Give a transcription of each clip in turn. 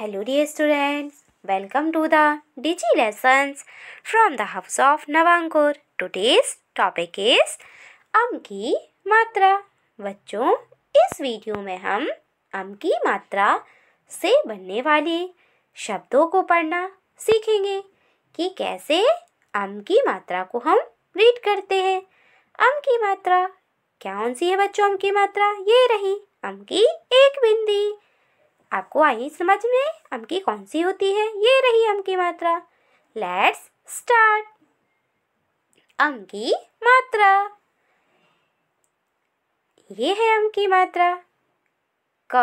hello dear students welcome to the digi lessons from the house of Navankur today's topic is अम की मात्रा बच्चों इस वीडियो में हम अम की मात्रा से बनने वाले शब्दों को पढ़ना सीखेंगे कि कैसे अम की मात्रा को हम रीड करते हैं अम की मात्रा क्या कौन सी है बच्चों अम की मात्रा ये रही अम की एक बिंदी आपको आई समझ में अम की कौन सी होती है ये रही अम की मात्रा लेट्स स्टार्ट अम की मात्रा ये है अम की मात्रा क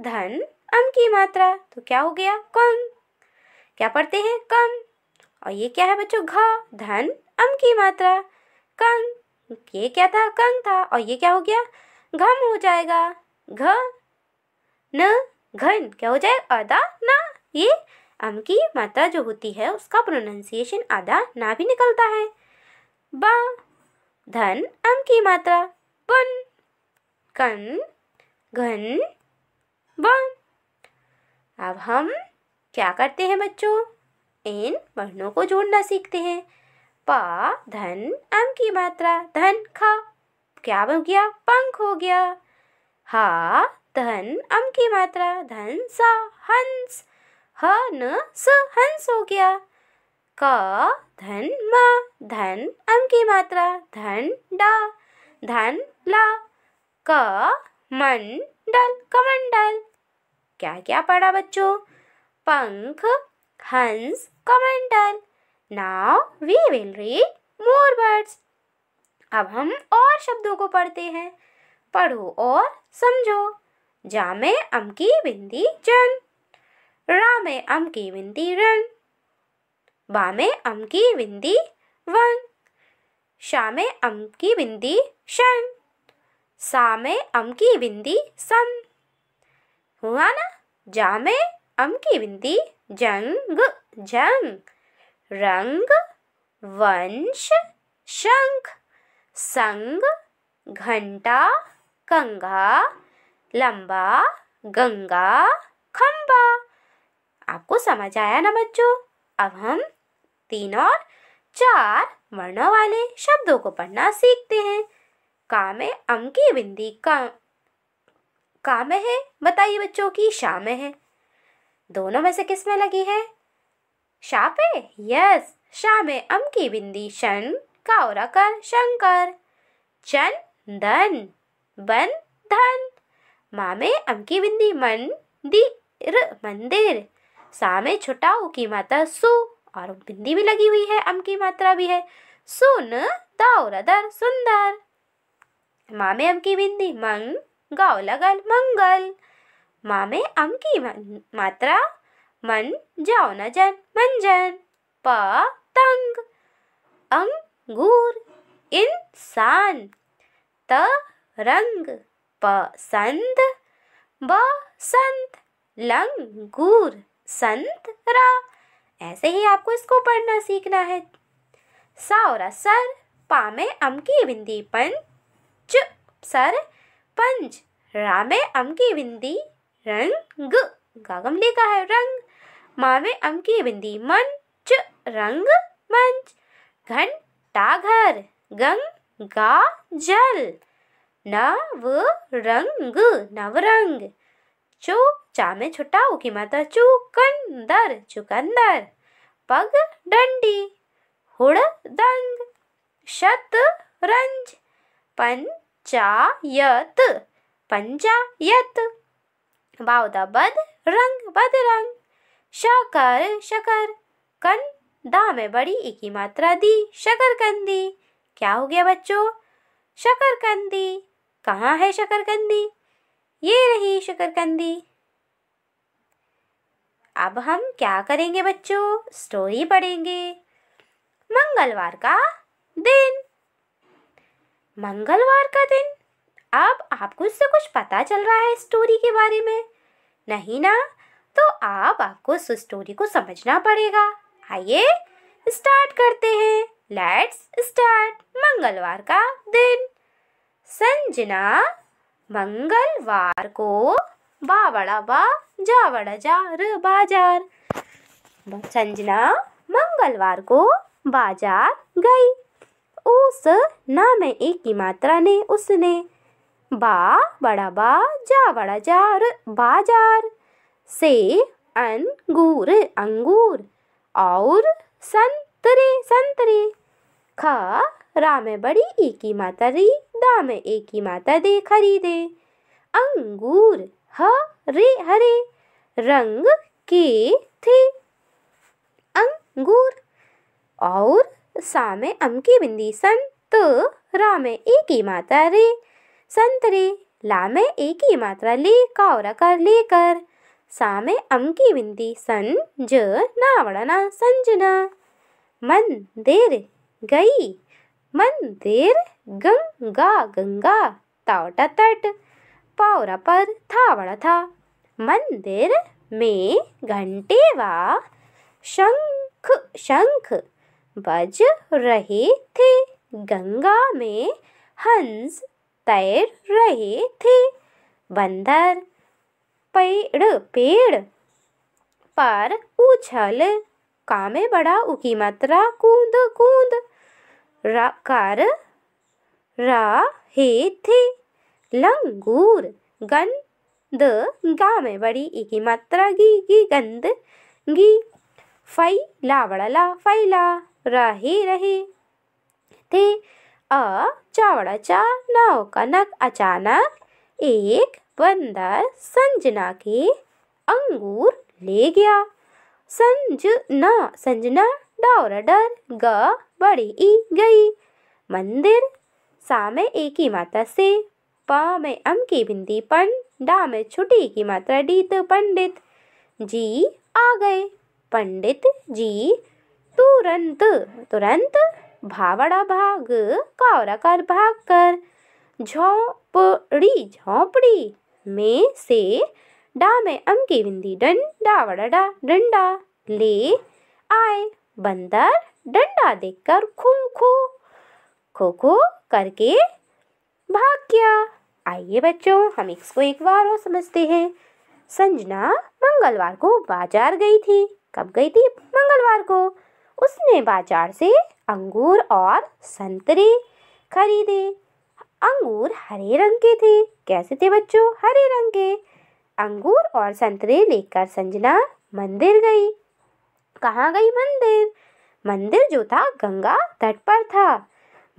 धन अम की मात्रा तो क्या हो गया कम क्या पढ़ते हैं कम और ये क्या है बच्चों घ धन अम की मात्रा कम ये क्या था कंग था और ये क्या हो गया घम हो जाएगा घ न घन क्या हो जाए आधा ना ये अम की मात्रा जो होती है उसका प्रोनाउंसिएशन आधा ना भी निकलता है बा धन अम की मात्रा बन कन घन बन अब हम क्या करते हैं बच्चों इन वर्णों को जोड़ना सीखते हैं पा धन अम की मात्रा धन खा क्या हो गया पंख हो गया हा धन अम की मात्रा धन सा हंस ह न स हंस हो गया क धन म धन अम की मात्रा धन डा धन ला क मन डल कमंडल क्या क्या पढ़ा बच्चों पंख हंस कमंडल now we will read more words अब हम और शब्दों को पढ़ते हैं पढ़ो और समझो जामे अमकी बिंदी जन रामे अमकी बिंदी रन बामे अमकी बिंदी वन शामे अमकी बिंदी शन सामे अमकी बिंदी सन हुआ ना जामे अमकी बिंदी जंग जंग रंग वंश शंख संग घंटा कंघा लंबा गंगा खम्बा आपको समझ आया ना बच्चों अब हम तीन और चार वर्णों वाले शब्दों को पढ़ना सीखते हैं काम है अम की बिंदी का काम है बताइए बच्चों की शाम है दोनों में से किस में लगी है शापे यस शाम अम की बिंदी शन का और कर शंकर चन धन बन धन मामे अंकीविंदी मंदिर मंदिर सामे छुटाऊ की मात्रा सु और बिंदी भी लगी हुई है अम की मात्रा भी है सुन दाउर अदर सुंदर मामे अम की बिंदी मंग गाँव लगल मंगल मामे अम की मात्रा मन जाओ न जन मंजन प तंग अंगूर इंसान त रंग पसंद बसंत लंगूर संतरा ऐसे ही आपको इसको पढ़ना सीखना है सावरा सर पामे अमकी बिंदी पंच सर पंच रामे अमकी बिंदी रंग गागम लिखा है रंग माँ अमकी अम की बिंदी मंच रंग मंच घंटा घर गंगा जल नव नवरंग नवरंग चो चा में छुटाओ की माता चुकंदर चुकंदर पग डंडी हुड़ दंग शत रंज पंचायत पंचायत बावदा बद रंग बद रंग शकर शकर कन दा में बड़ी एक ही मात्रा दी शकर कंदी क्या हो गया बच्चों शकर कंदी कहाँ है शकरकंदी ये रही शकरकंदी अब हम क्या करेंगे बच्चों स्टोरी पढ़ेंगे मंगलवार का दिन मंगलवार का दिन अब आपको इससे कुछ पता चल रहा है स्टोरी के बारे में नहीं ना तो आप आपको इस स्टोरी को समझना पड़ेगा आइए स्टार्ट करते हैं लेट्स स्टार्ट मंगलवार का दिन संजना मंगलवार को बावड़ा बा जावड़ा जा र बाजार संजना मंगलवार को बाजार गई उस ना में एक की मात्रा ने उसने बा बड़ा बा जा बड़ा जा र बाजार से अंगूर अंगूर और संतरे संतरे ख रामे बड़ी एकी माता री दामे एकी माता दे खरीदे अंगूर ह रे हरे रंग के थे अंगूर और सामे अम की बिंदी संत रामे एक ही माता रे संतरे लामे एक ही मात्रा ले कावरा कर लेकर सामे अम की बिंदी संज नावड़ना संजना मंदिर गई मंदिर गंगा गंगा तावड़ा तट पावरा पर थावड़ा था मंदिर में घंटे व शंख शंख बज रहे थे गंगा में हंस तैर रहे थे बंदर पेड़ पेड़ पर उछल कामे बड़ा उकी मात्रा कूद कूद रा, कर रहे थे लंगूर गंद गा में बड़ी एक ही मात्रा गी गी गंद गी फई ला बड़ा ला फई ला रहे रहे थे अ चावड़ा चा नाव कनक अचानक एक बंदर संजना के अंगूर ले गया संजना संजना डौर डर ग बड़ी ई गई मंदिर सा में ए की मात्रा से प में अम की बिंदी पन डा में छुट्टी की मात्रा डी तो पंडित जी आ गए पंडित जी तुरंत तुरंत भावड़ा भाग कावरा कर भाग कर झोंपड़ी झोंपड़ी में से डा में अम की बिंदी डन डावड़ा डा डंडा ले आए बंदर डंडा देखकर खो खो खो खो करके भाग गया आइए बच्चों हम इसको एक बार और समझते हैं संजना मंगलवार को बाजार गई थी कब गई थी मंगलवार को उसने बाजार से अंगूर और संतरे खरीदे अंगूर हरे रंग के थे कैसे थे बच्चों हरे रंग के अंगूर और संतरे लेकर संजना मंदिर गई कहाँ गई मंदिर मंदिर जो था गंगा तट पर था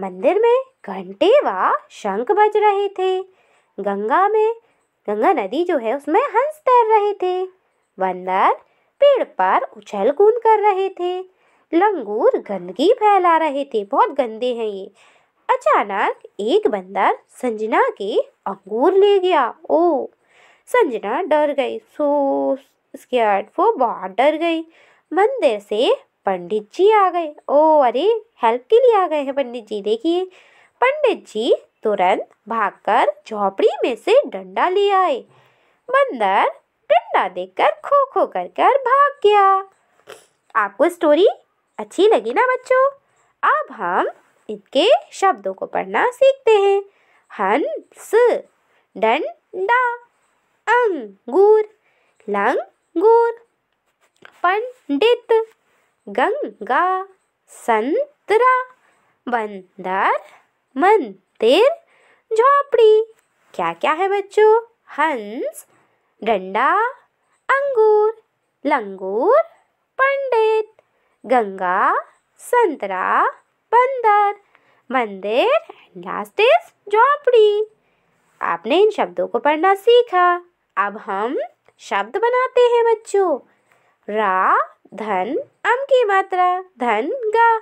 मंदिर में घंटे व शंख बज रहे थे गंगा में गंगा नदी जो है उसमें हंस तैर रहे थे बंदर पेड़ पर उछल कूद कर रहे थे लंगूर गंदगी फैला रहे थे बहुत गंदे हैं ये अचानक एक बंदर संजना के अंगूर ले गया ओ संजना डर गई सो स्कैट वो बहुत डर गई मंदिर से पंडित जी आ गए ओ अरे हेल्प के लिए आ गए हैं पंडित जी देखिए पंडित जी तुरंत भागकर झोपड़ी में से डंडा ले आए बंदर डंडा देखकर खो खो कर कर भाग गया आपको स्टोरी अच्छी लगी ना बच्चों अब हम इनके शब्दों को पढ़ना सीखते हैं हंस डंडा अंगूर लंगूर पंडित गंगा संतरा बंदर मंदिर झोपड़ी क्या क्या है बच्चों हंस डंडा अंगूर लंगूर पंडित गंगा संतरा बंदर मंदिर लास्ट इज झोपड़ी आपने इन शब्दों को पढ़ना सीखा अब हम शब्द बनाते हैं बच्चों रा धन अम की मात्रा धन गा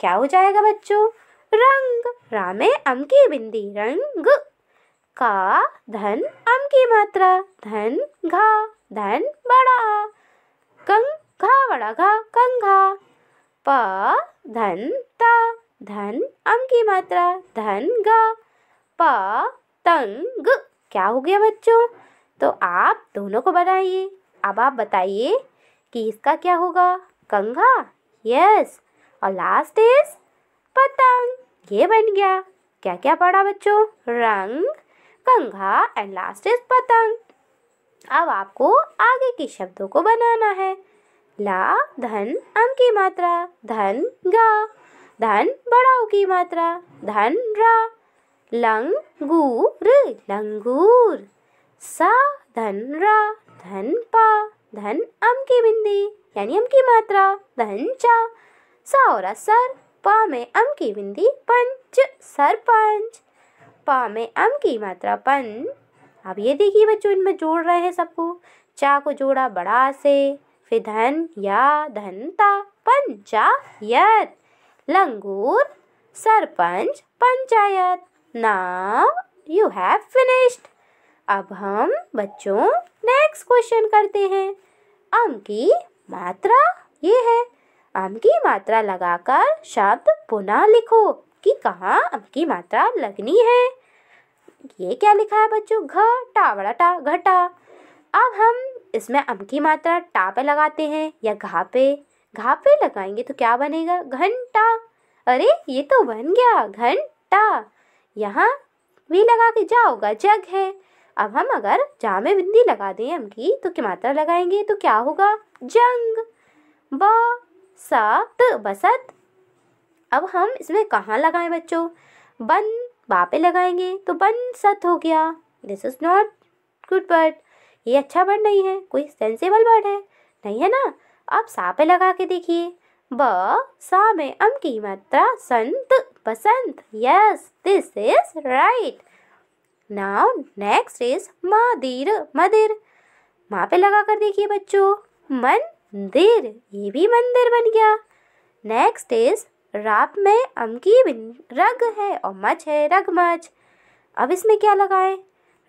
क्या हो जाएगा बच्चों रंग रा में अम की बिंदी रंग का धन अम की मात्रा धन घा धन बड़ा कंग घा बड़ा घा कंघा प धन ता धन अम की मात्रा धन गा प तंग क्या हो गया बच्चों तो आप दोनों को बनाइए अब आप बताइए कि इसका क्या होगा कंघा यस और लास्ट इज पतंग ये बन गया क्या क्या पढ़ा बच्चों रंग कंघा एंड लास्ट इज पतंग अब आपको आगे के शब्दों को बनाना है ला धन अम की मात्रा धन गा धन बड़ाओ की मात्रा धन रा लंगूर लंगूर सा धन रा धन पा धन अम की बिंदी यानी अम की मात्रा धन चा सा और सर पा में अम की बिंदी पंच सरपंच पा में अम की मात्रा पन अब ये देखिए बच्चों इनमें जोड़ रहे हैं सबको चा को जोड़ा बड़ा से फिर धन या धनता पंचायत लंगूर sarpanch panchayat now you have finished अब हम बच्चों नेक्स्ट क्वेश्चन करते हैं आम की मात्रा ये है आम की मात्रा लगाकर शब्द पुनः लिखो कि कहाँ आम की मात्रा लगनी है ये क्या लिखा है बच्चों घटा बड़ा टा घटा अब हम इसमें अम की मात्रा टा पे लगाते हैं या घा पे घा पे लगाएंगे तो क्या बनेगा घंटा अरे ये तो बन गया घंटा यहाँ भी लगा के जाओगा जग है अब हम अगर जा में बिंदी लगा दें हम की तो क्या मात्रा लगाएंगे तो क्या होगा जंग ब त बसत अब हम इसमें कहाँ लगाएं बच्चों बन बा पे लगाएंगे तो बन सत हो गया this is not good word ये अच्छा वर्ड नहीं है कोई सेंसेबल वर्ड है नहीं है ना आप सा पे लगा के देखिए ब सा में अम की मात्रा संत बसंत yes this is right now next is मदिर मदिर माँ पे लगा कर देखिए बच्चों मंदिर ये भी मंदिर बन गया नेक्स्ट इज राप में अमकी की रग है और मच है रग मच अब इसमें क्या लगाए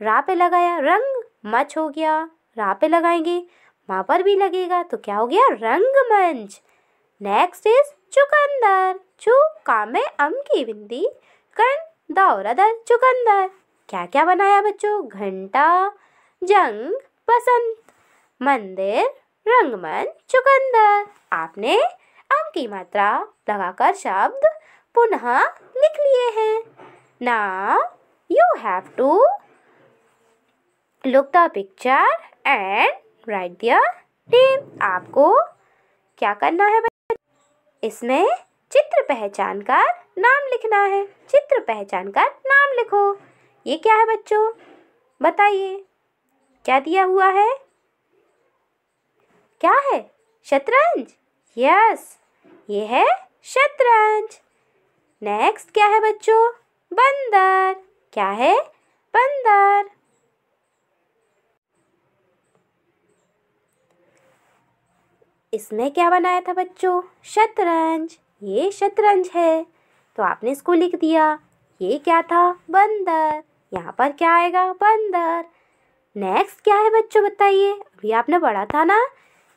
रा पे लगाया रंग मच हो गया रा पे लगाएंगे माँ पर भी लगेगा तो क्या हो गया रंग मंच नेक्स्ट इज चुकंदर चु का में अम की बिंदी कन दौर अदर चुकंदर क्या क्या बनाया बच्चों घंटा जंग बसंत मंदिर रंगमन चुकंदर आपने अम की मात्रा लगाकर शब्द पुनः लिख लिए हैं ना you have to look the picture and write their name आपको क्या करना है बच्चों इसमें चित्र पहचान कर नाम लिखना है चित्र पहचान कर नाम लिखो ये क्या है बच्चों बताइए क्या दिया हुआ है क्या है शतरंज यस ये है शतरंज नेक्स्ट क्या है बच्चों बंदर क्या है बंदर इसमें क्या बनाया था बच्चों शतरंज ये शतरंज है तो आपने इसको लिख दिया ये क्या था बंदर यहाँ पर क्या आएगा बंदर नेक्स्ट क्या है बच्चों बताइए अभी आपने पढ़ा था ना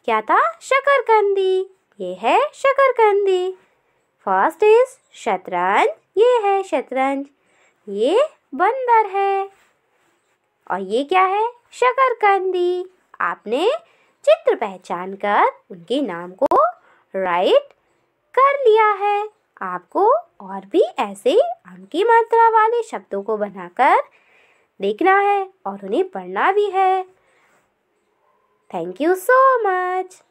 क्या था शकरकंदी ये है शकरकंदी फर्स्ट इज शतरंज ये है शतरंज ये बंदर है और ये क्या है शकरकंदी आपने चित्र पहचान कर उनके नाम को राइट कर लिया है आपको और भी ऐसे अंक की मात्रा वाले शब्दों को बनाकर देखना है और उन्हें पढ़ना भी है थैंक यू सो मच